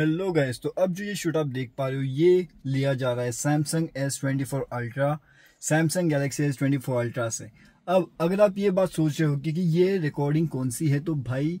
hello guys तो अब जो ये शूट आप देख पा रहे हो ये लिया जा रहा है Samsung S twenty four ultra Samsung Galaxy S twenty four ultra से अब अगर आप ये बात सोच रहे हो कि, कि ये रिकॉर्डिंग कौन सी है तो भाई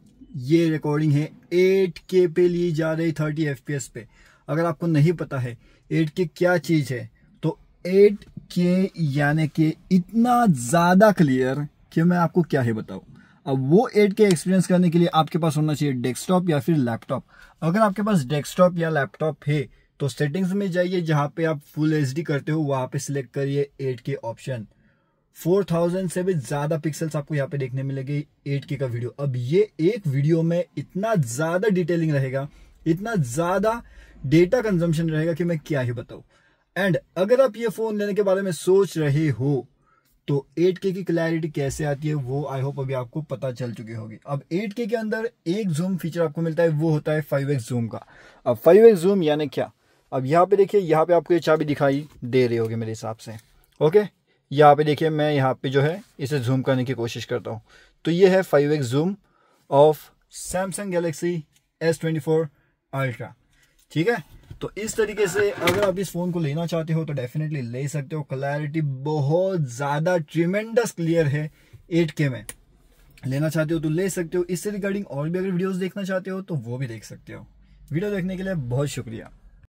ये रिकॉर्डिंग है एट के पे ली जा रही थर्टी एफ पी एस पे अगर आपको नहीं पता है एट के क्या चीज़ है तो एट के यानी कि इतना ज़्यादा क्लियर कि मैं आपको क्या ही बताऊँ अब वो एड के एक्सपीरियंस करने के लिए आपके पास होना चाहिए डेस्कटॉप या फिर लैपटॉप अगर आपके पास डेस्कटॉप या लैपटॉप है तो सेटिंग्स में जाइए जहाँ पे आप फुल एच करते हो वहाँ पे सिलेक्ट करिए एट के ऑप्शन 4000 से भी ज़्यादा पिक्सल्स आपको यहाँ पे देखने मिलेंगे 8K का वीडियो अब ये एक वीडियो में इतना ज़्यादा डिटेलिंग रहेगा इतना ज़्यादा डेटा कंजम्पशन रहेगा कि मैं क्या ही बताऊँ एंड अगर आप ये फ़ोन लेने के बारे में सोच रहे हो तो 8K की क्लैरिटी कैसे आती है वो आई होप अभी आपको पता चल चुकी होगी अब 8K के अंदर एक जूम फीचर आपको मिलता है वो होता है 5x जूम का अब 5x जूम यानी क्या अब यहाँ पे देखिए यहाँ पे आपको ये चाबी दिखाई दे रही होगी मेरे हिसाब से ओके यहाँ पे देखिए मैं यहाँ पे जो है इसे जूम करने की कोशिश करता हूँ तो ये है five X zoom of Samsung Galaxy S twenty four ultra ठीक है तो इस तरीके से अगर आप इस फोन को लेना चाहते हो तो डेफिनेटली ले सकते हो क्लैरिटी बहुत ज्यादा ट्रिमेंडस क्लियर है 8K में लेना चाहते हो तो ले सकते हो इससे रिगार्डिंग और भी अगर वीडियोस देखना चाहते हो तो वो भी देख सकते हो वीडियो देखने के लिए बहुत शुक्रिया